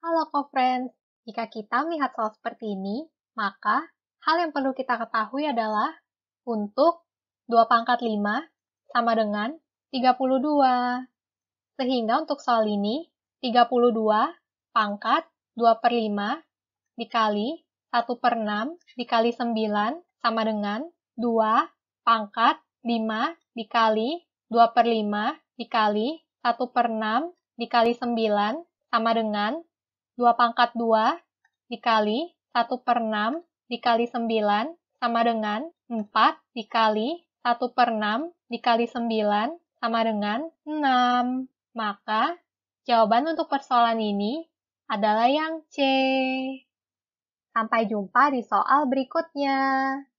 Halo co-friends, jika kita melihat soal seperti ini, maka hal yang perlu kita ketahui adalah untuk 2 pangkat 5 sama dengan 32. Sehingga untuk soal ini, 32 pangkat 2 per 5 dikali 1 per 6 dikali 9 sama dengan 2 pangkat 5 dikali 2 per 5 dikali 1 per 6 dikali 9 sama dengan 2 pangkat 2 dikali 1 per 6 dikali 9 sama dengan 4 dikali 1 per 6 dikali 9 sama dengan 6. Maka jawaban untuk persoalan ini adalah yang C. Sampai jumpa di soal berikutnya.